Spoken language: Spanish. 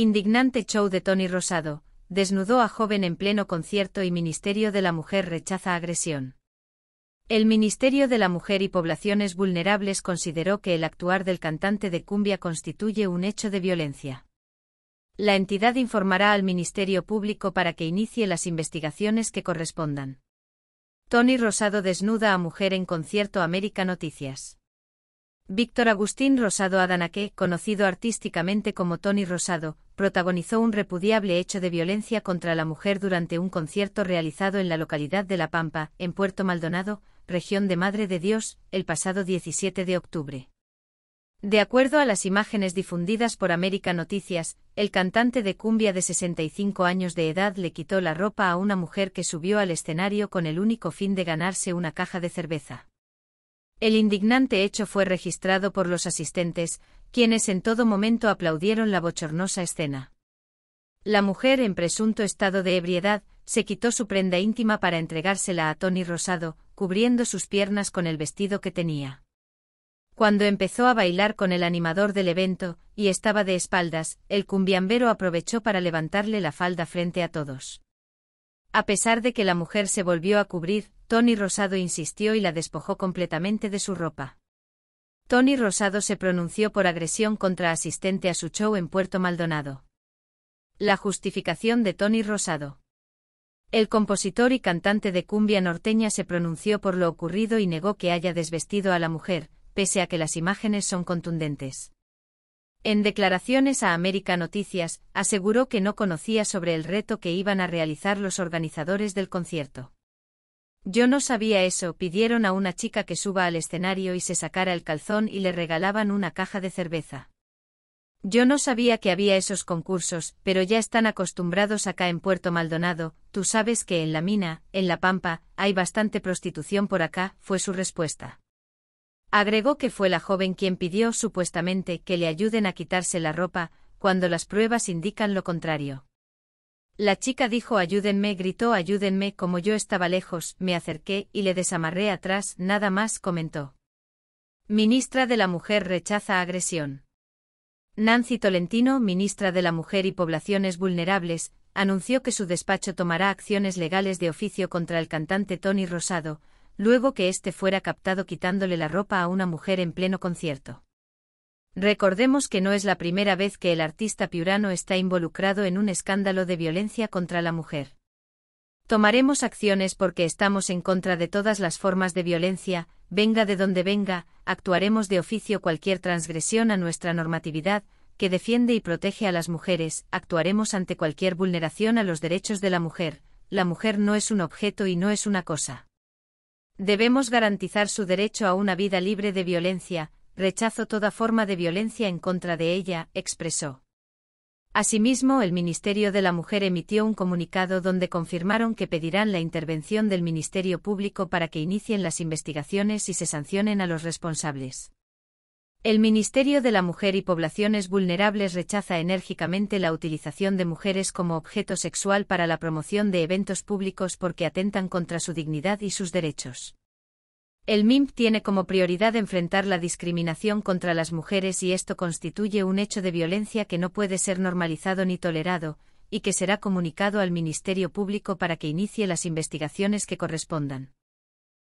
Indignante show de Tony Rosado, desnudó a joven en pleno concierto y Ministerio de la Mujer rechaza agresión. El Ministerio de la Mujer y Poblaciones Vulnerables consideró que el actuar del cantante de cumbia constituye un hecho de violencia. La entidad informará al Ministerio Público para que inicie las investigaciones que correspondan. Tony Rosado desnuda a mujer en concierto América Noticias. Víctor Agustín Rosado Adanaque, conocido artísticamente como Tony Rosado, protagonizó un repudiable hecho de violencia contra la mujer durante un concierto realizado en la localidad de La Pampa, en Puerto Maldonado, región de Madre de Dios, el pasado 17 de octubre. De acuerdo a las imágenes difundidas por América Noticias, el cantante de cumbia de 65 años de edad le quitó la ropa a una mujer que subió al escenario con el único fin de ganarse una caja de cerveza. El indignante hecho fue registrado por los asistentes, quienes en todo momento aplaudieron la bochornosa escena. La mujer, en presunto estado de ebriedad, se quitó su prenda íntima para entregársela a Tony Rosado, cubriendo sus piernas con el vestido que tenía. Cuando empezó a bailar con el animador del evento, y estaba de espaldas, el cumbiambero aprovechó para levantarle la falda frente a todos. A pesar de que la mujer se volvió a cubrir, Tony Rosado insistió y la despojó completamente de su ropa. Tony Rosado se pronunció por agresión contra asistente a su show en Puerto Maldonado. La justificación de Tony Rosado. El compositor y cantante de cumbia norteña se pronunció por lo ocurrido y negó que haya desvestido a la mujer, pese a que las imágenes son contundentes. En declaraciones a América Noticias, aseguró que no conocía sobre el reto que iban a realizar los organizadores del concierto. Yo no sabía eso, pidieron a una chica que suba al escenario y se sacara el calzón y le regalaban una caja de cerveza. Yo no sabía que había esos concursos, pero ya están acostumbrados acá en Puerto Maldonado, tú sabes que en la mina, en la pampa, hay bastante prostitución por acá, fue su respuesta. Agregó que fue la joven quien pidió supuestamente que le ayuden a quitarse la ropa, cuando las pruebas indican lo contrario. La chica dijo ayúdenme, gritó ayúdenme, como yo estaba lejos, me acerqué y le desamarré atrás, nada más comentó. Ministra de la Mujer rechaza agresión. Nancy Tolentino, ministra de la Mujer y Poblaciones Vulnerables, anunció que su despacho tomará acciones legales de oficio contra el cantante Tony Rosado, luego que éste fuera captado quitándole la ropa a una mujer en pleno concierto. Recordemos que no es la primera vez que el artista piurano está involucrado en un escándalo de violencia contra la mujer. Tomaremos acciones porque estamos en contra de todas las formas de violencia, venga de donde venga, actuaremos de oficio cualquier transgresión a nuestra normatividad, que defiende y protege a las mujeres, actuaremos ante cualquier vulneración a los derechos de la mujer, la mujer no es un objeto y no es una cosa. Debemos garantizar su derecho a una vida libre de violencia, rechazo toda forma de violencia en contra de ella, expresó. Asimismo, el Ministerio de la Mujer emitió un comunicado donde confirmaron que pedirán la intervención del Ministerio Público para que inicien las investigaciones y se sancionen a los responsables. El Ministerio de la Mujer y Poblaciones Vulnerables rechaza enérgicamente la utilización de mujeres como objeto sexual para la promoción de eventos públicos porque atentan contra su dignidad y sus derechos. El MIMP tiene como prioridad enfrentar la discriminación contra las mujeres y esto constituye un hecho de violencia que no puede ser normalizado ni tolerado, y que será comunicado al Ministerio Público para que inicie las investigaciones que correspondan.